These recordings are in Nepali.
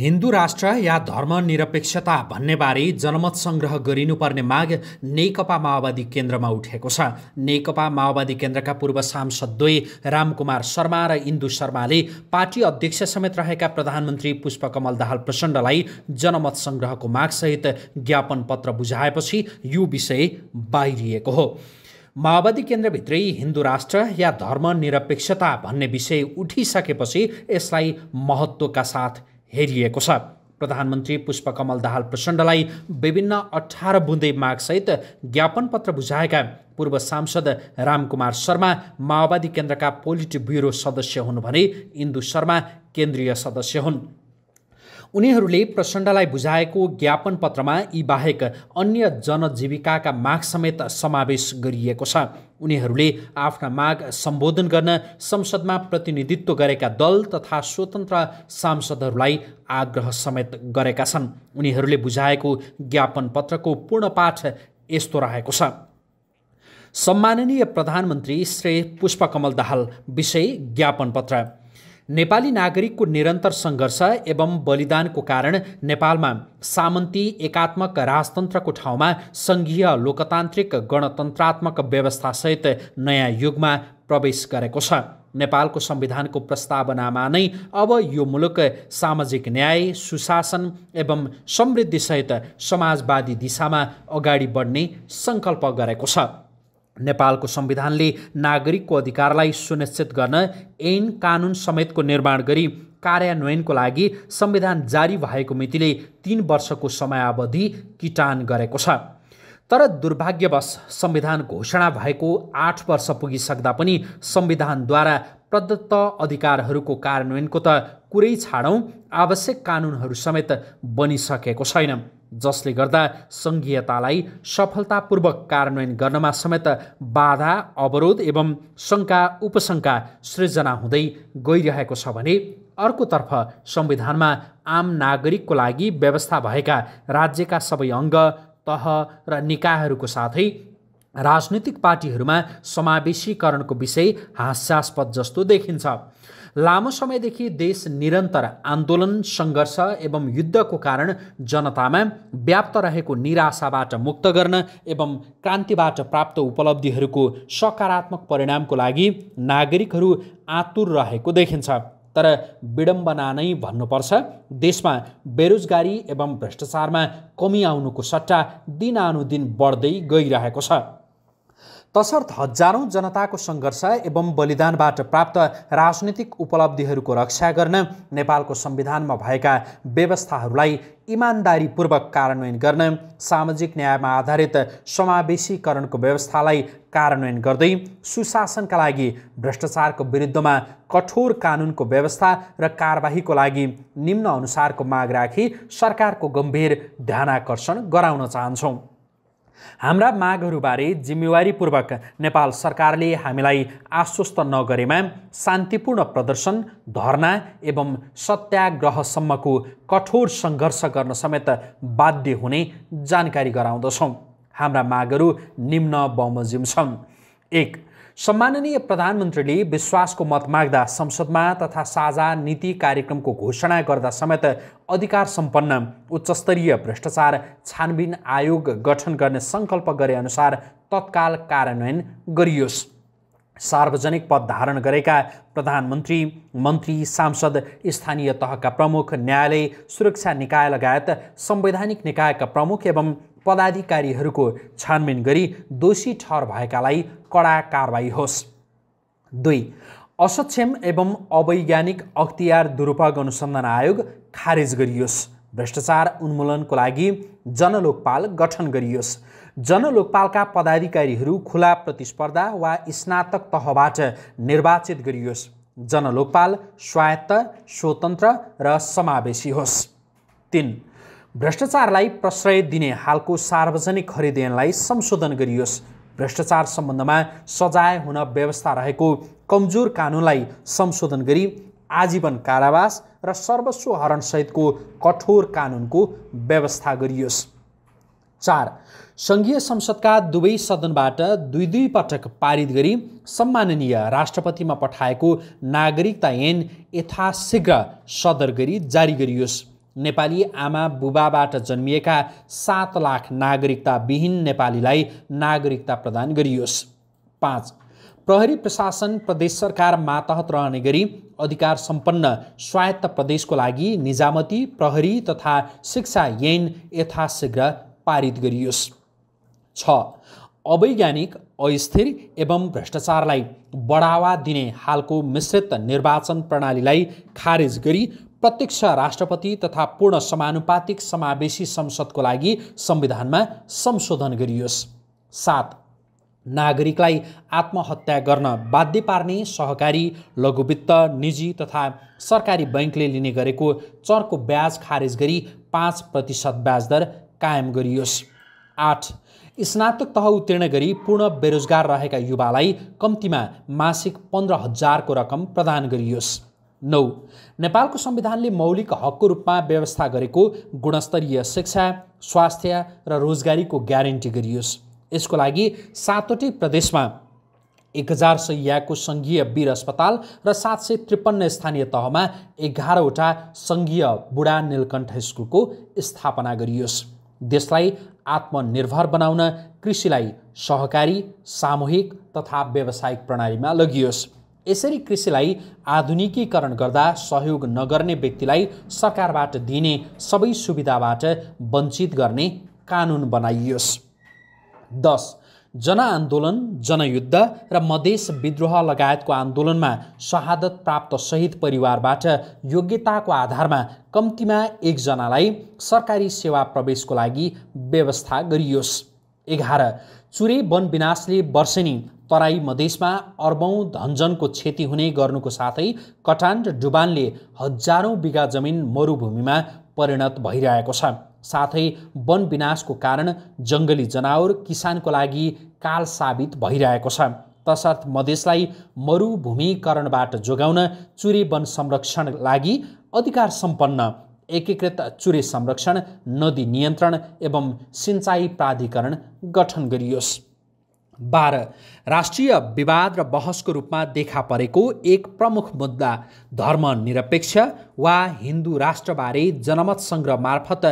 हिन्दू राष्ट्र या धर्मनिरपेक्षता भन्नेबारे जनमत सङ्ग्रह गरिनुपर्ने माग नेकपा माओवादी केन्द्रमा उठेको छ नेकपा माओवादी केन्द्रका पूर्व सांसद दुई रामकुमार शर्मा र इन्दु शर्माले पार्टी अध्यक्ष समेत रहेका प्रधानमन्त्री पुष्पकमल दाहाल प्रचण्डलाई जनमत सङ्ग्रहको मागसहित ज्ञापन पत्र बुझाएपछि यो विषय बाहिरिएको हो माओवादी केन्द्रभित्रै हिन्दू राष्ट्र या धर्मनिरपेक्षता भन्ने विषय उठिसकेपछि यसलाई महत्त्वका साथ हेरिएको छ प्रधानमन्त्री पुष्पकमल दाहाल प्रचण्डलाई विभिन्न अठार बुन्दे मागसहित ज्ञापन पत्र बुझाएका पूर्व सांसद रामकुमार शर्मा माओवादी केन्द्रका पोलिट ब्युरो सदस्य हुन् भने इन्दु शर्मा केन्द्रीय सदस्य हुन् उनीहरूले प्रचण्डलाई बुझाएको ज्ञापन पत्रमा यी बाहेक अन्य जनजीविकाका माग समेत समावेश गरिएको छ उनीहरूले आफ्ना माग सम्बोधन गर्न संसदमा प्रतिनिधित्व गरेका दल तथा स्वतन्त्र सांसदहरूलाई आग्रह समेत गरेका छन् उनीहरूले बुझाएको ज्ञापन पत्रको पूर्ण पाठ यस्तो रहेको छ सम्माननीय प्रधानमन्त्री श्री पुष्पकमल दाहाल विषय ज्ञापन पत्र नेपाली नागरिकको निरन्तर सङ्घर्ष एवं बलिदानको कारण नेपालमा सामन्ती एकात्मक राजतन्त्रको ठाउँमा सङ्घीय लोकतान्त्रिक गणतन्त्रात्मक व्यवस्थासहित नयाँ युगमा प्रवेश गरेको छ नेपालको संविधानको प्रस्तावनामा नै अब यो मुलुक सामाजिक न्याय सुशासन एवं समृद्धिसहित समाजवादी दिशामा अगाडि बढ्ने सङ्कल्प गरेको छ नेपालको संविधानले नागरिकको अधिकारलाई सुनिश्चित गर्न ऐन कानुन समेतको निर्माण गरी कार्यान्वयनको लागि संविधान जारी भएको मितिले तिन वर्षको समयावधि किटान गरेको छ तर दुर्भाग्यवश संविधान घोषणा भएको आठ वर्ष पुगिसक्दा पनि संविधानद्वारा प्रदत्त अधिकारहरूको कार्यान्वयनको त कुरै छाडौँ आवश्यक कानुनहरू समेत बनिसकेको छैन जसले गर्दा सङ्घीयतालाई सफलतापूर्वक कार्यान्वयन गर्नमा समेत बाधा अवरोध एवं शङ्का उपशङ्का सृजना हुँदै गइरहेको छ भने अर्कोतर्फ संविधानमा आम नागरिकको लागि व्यवस्था भएका राज्यका सबै अङ्ग तह र निकायहरूको साथै राजनीतिक पार्टीहरूमा समावेशीकरणको विषय हास्यास्पद जस्तो देखिन्छ लामो समयदेखि देश निरन्तर आन्दोलन सङ्घर्ष एवं युद्धको कारण जनतामा व्याप्त रहेको निराशाबाट मुक्त गर्न एवं क्रान्तिबाट प्राप्त उपलब्धिहरूको सकारात्मक परिणामको लागि नागरिकहरू आतुर रहेको देखिन्छ तर विडम्बना नै भन्नुपर्छ देशमा बेरोजगारी एवं भ्रष्टाचारमा कमी आउनुको सट्टा दिनानुदिन बढ्दै गइरहेको छ तसर्थ हजारौँ जनताको सङ्घर्ष एवं बलिदानबाट प्राप्त राजनीतिक उपलब्धिहरूको रक्षा गर्न नेपालको संविधानमा भएका व्यवस्थाहरूलाई इमान्दारीपूर्वक कार्यान्वयन गर्न सामाजिक न्यायमा आधारित समावेशीकरणको व्यवस्थालाई कार्यान्वयन गर्दै सुशासनका लागि भ्रष्टाचारको विरुद्धमा कठोर कानुनको व्यवस्था र कारवाहीको लागि निम्न अनुसारको माग राखी सरकारको गम्भीर ध्यानाकर्षण गराउन चाहन्छौँ हाम्रा मागहरूबारे जिम्मेवारीपूर्वक नेपाल सरकारले हामीलाई आश्वस्त नगरेमा शान्तिपूर्ण प्रदर्शन धरना एवं सत्याग्रहसम्मको कठोर सङ्घर्ष गर्न समेत बाध्य हुने जानकारी गराउँदछौँ हाम्रा मागहरू निम्न बमोजिम छन् एक सम्माननीय प्रधानमन्त्रीले विश्वासको मत माग्दा संसदमा तथा साझा नीति कार्यक्रमको घोषणा गर्दा समेत अधिकार सम्पन्न उच्चस्तरीय भ्रष्टाचार छानबिन आयोग गठन गर्ने सङ्कल्प अनुसार तत्काल कार्यान्वयन गरियोस् सार्वजनिक पद धारण गरेका प्रधानमन्त्री मन्त्री सांसद स्थानीय तहका प्रमुख न्यायालय सुरक्षा निकाय लगायत संवैधानिक निकायका प्रमुख एवं पदाधिकारीहरूको छानबिन गरी दोषी ठहर भएकालाई कडा कारवाही होस् दुई असक्षम एवं अवैज्ञानिक अख्तियार दुरुपयोग अनुसन्धान आयोग खारेज गरियोस् भ्रष्टाचार उन्मूलनको लागि जनलोकपाल गठन गरियोस् जनलोकपालका पदाधिकारीहरू खुला प्रतिस्पर्धा वा स्नातक तहबाट निर्वाचित गरियोस् जनलोकपाल स्वायत्त स्वतन्त्र र समावेशी होस् तिन भ्रष्टाचारलाई प्रश्रय दिने हालको सार्वजनिक खरिद ऐनलाई संशोधन गरियोस् भ्रष्टाचार सम्बन्धमा सजाय हुन व्यवस्था रहेको कमजोर कानुनलाई संशोधन गरी आजीवन कारावास र सर्वस्व हरणसहितको कठोर कानुनको व्यवस्था गरियोस् चार सङ्घीय संसदका दुवै सदनबाट दुई दुई पटक पारित गरी सम्माननीय राष्ट्रपतिमा पठाएको नागरिकता ऐन यथाशीघ्र सदर गरी जारी गरियोस् नेपाली आमा बुबाबाट जन्मिएका सात लाख नागरिकताविहीन नेपालीलाई नागरिकता प्रदान गरियोस् पाँच प्रहरी प्रशासन प्रदेश सरकार मातहत रहने गरी अधिकार सम्पन्न स्वायत्त प्रदेशको लागि निजामती प्रहरी तथा शिक्षा ऐन यथाशीघ्र पारित गरियोस् छ अवैज्ञानिक अस्थिर एवं भ्रष्टाचारलाई बढावा दिने हालको मिश्रित निर्वाचन प्रणालीलाई खारेज गरी प्रत्यक्ष राष्ट्रपति तथा पूर्ण समानुपातिक समावेशी संसदको लागि संविधानमा संशोधन गरियोस् सात नागरिकलाई आत्महत्या गर्न बाध्य पार्ने सहकारी लघुवित्त निजी तथा सरकारी बैङ्कले लिने गरेको चर्को ब्याज खारेज गरी पाँच प्रतिशत ब्याज कायम गरियोस् आठ स्नातक तह उत्तीर्ण गरी पूर्ण बेरोजगार रहेका युवालाई कम्तीमा मासिक पन्ध्र हजारको रकम प्रदान गरियोस् नौ नेपालको संविधानले मौलिक हकको रूपमा व्यवस्था गरेको गुणस्तरीय शिक्षा स्वास्थ्य र रोजगारीको ग्यारेन्टी गरियोस् यसको लागि सातवटै प्रदेशमा एक हजार सयको सङ्घीय वीर अस्पताल र सात सय त्रिपन्न स्थानीय तहमा एघारवटा सङ्घीय बुढा नीलकण्ठ स्कुलको स्थापना गरियोस् देशलाई आत्मनिर्भर बनाउन कृषिलाई सहकारी सामूहिक तथा व्यावसायिक प्रणालीमा लगियोस् यसरी कृषिलाई आधुनिकीकरण गर्दा सहयोग नगर्ने व्यक्तिलाई सरकारबाट दिने सबै सुविधाबाट वञ्चित गर्ने कानुन बनाइयोस् दस जनआन्दोलन जनयुद्ध र मधेस विद्रोह लगायतको आन्दोलनमा शहादत प्राप्त शहीद परिवारबाट योग्यताको आधारमा कम्तीमा एकजनालाई सरकारी सेवा प्रवेशको लागि व्यवस्था गरियोस् एघार चुरे वन विनाशले वर्षेनी तराई मधेसमा अर्बौँ धनजनको क्षति हुने गर्नुको साथै कटान र डुबानले हजारौँ बिगा जमिन मरुभूमिमा परिणत भइरहेको छ साथै वन विनाशको कारण जङ्गली जनावर किसानको लागि काल साबित भइरहेको छ तसर्थ मधेसलाई मरुभूमिकरणबाट जोगाउन चुरे वन संरक्षण लागि अधिकार सम्पन्न एकीकृत चुरे संरक्षण नदी नियन्त्रण एवं सिंचाइ प्राधिकरण गठन गरियोस् बाह्र राष्ट्रिय विवाद र बहसको रूपमा देखा परेको एक प्रमुख मुद्दा धर्मनिरपेक्ष वा हिन्दू राष्ट्रबारे जनमत सङ्ग्रह मार्फत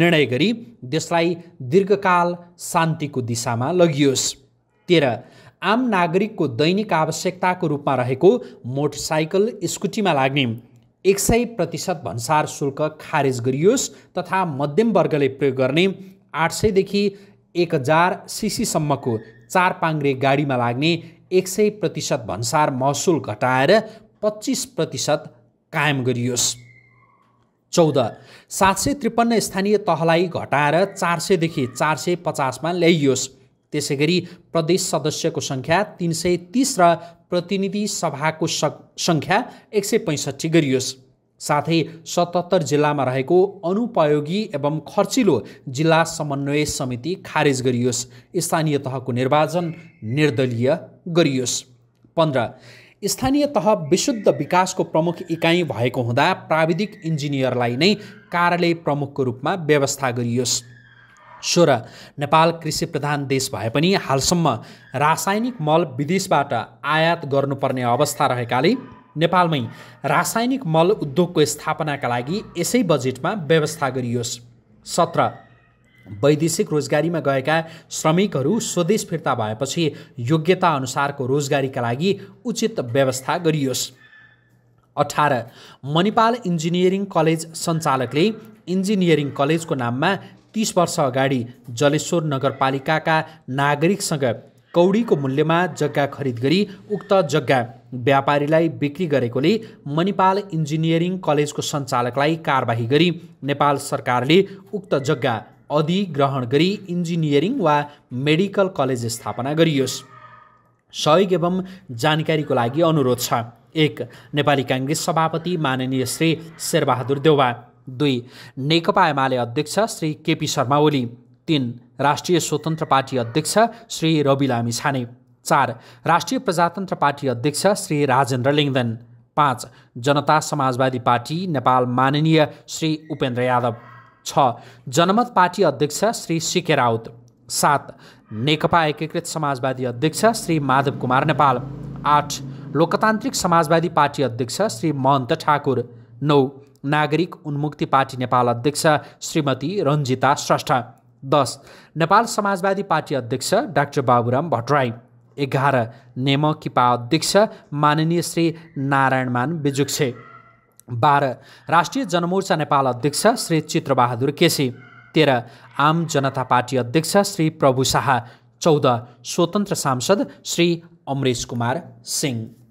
निर्णय गरी देशलाई दीर्घकाल शान्तिको दिशामा लगियोस् तेह्र आम नागरिकको दैनिक आवश्यकताको रूपमा रहेको मोटरसाइकल स्कुटीमा लाग्ने एक सय प्रतिशत भन्सार शुल्क खारेज गरियोस् तथा मध्यमवर्गले प्रयोग गर्ने आठ सयदेखि एक हजार सिसीसम्मको चार पाङ्रे गाडीमा लाग्ने एक सय प्रतिशत भन्सार महसुल घटाएर पच्चिस प्रतिशत कायम गरियोस् चौध सात सय त्रिपन्न स्थानीय तहलाई घटाएर चार सयदेखि चार सय पचासमा ल्याइयोस् त्यसै गरी प्रदेश सदस्यको सङ्ख्या तिन सय तिस र प्रतिनिधि सभाको सङ्ख्या एक सय पैँसठी गरियोस् साथै सतहत्तर जिल्लामा रहेको अनुपयोगी एवं खर्चिलो जिल्ला समन्वय समिति खारेज गरियोस् स्थानीय तहको निर्वाचन निर्दलीय गरियोस् पन्ध्र स्थानीय तह विशुद्ध विकासको प्रमुख इकाइ भएको हुँदा प्राविधिक इन्जिनियरलाई नै कार्यालय प्रमुखको रूपमा व्यवस्था गरियोस् सोह्र नेपाल कृषि प्रधान देश भए पनि हालसम्म रासायनिक मल विदेशबाट आयात गर्नुपर्ने अवस्था रहेकाले नेपालमै रासायनिक मल उद्योगको स्थापनाका लागि यसै बजेटमा व्यवस्था गरियोस् सत्र वैदेशिक रोजगारीमा गएका श्रमिकहरू स्वदेश फिर्ता भएपछि योग्यता अनुसारको रोजगारीका लागि उचित व्यवस्था गरियोस् अठार मणिपाल इन्जिनियरिङ कलेज सञ्चालकले इन्जिनियरिङ कलेजको नाममा तिस वर्ष अगाडि जलेश्वर नगरपालिकाका नागरिकसँग कौडीको मूल्यमा जग्गा खरिद गरी उक्त जग्गा व्यापारीलाई बिक्री गरेकोले मणिपाल इन्जिनियरिङ कलेजको सञ्चालकलाई कारवाही गरी नेपाल सरकारले उक्त जग्गा अधिग्रहण गरी इन्जिनियरिङ वा मेडिकल कलेज स्थापना गरियोस् सहयोग एवं जानकारीको लागि अनुरोध छ एक नेपाली काङ्ग्रेस सभापति माननीय श्री शेरबहादुर देउवा दुई नेकपा एमाले अध्यक्ष श्री केपी शर्मा ओली तिन राष्ट्रिय स्वतन्त्र पार्टी अध्यक्ष श्री रवि लामी छाने चार राष्ट्रिय प्रजातन्त्र पार्टी अध्यक्ष श्री राजेन्द्र लिङ्गदेन पाँच जनता समाजवादी पार्टी नेपाल माननीय श्री उपेन्द्र यादव छ जनमत पार्टी अध्यक्ष श्री सिके राउत सात नेकपा एकीकृत समाजवादी अध्यक्ष श्री माधव कुमार नेपाल आठ लोकतान्त्रिक समाजवादी पार्टी अध्यक्ष श्री महन्त ठाकुर नौ नागरिक उन्मुक्ति पार्टी नेपाल अध्यक्ष श्रीमती रन्जिता श्रेष्ठ दस नेपाल समाजवादी पार्टी अध्यक्ष डाक्टर बाबुराम भट्टराई एघार नेमकिपा अध्यक्ष माननीय श्री नारायणमान बिजुक्से बाह्र राष्ट्रिय जनमोर्चा नेपाल अध्यक्ष श्री चित्रबहादुर केसी तेह्र आम जनता पार्टी अध्यक्ष श्री प्रभु शाह चौध स्वतन्त्र सांसद श्री अमरेश कुमार सिंह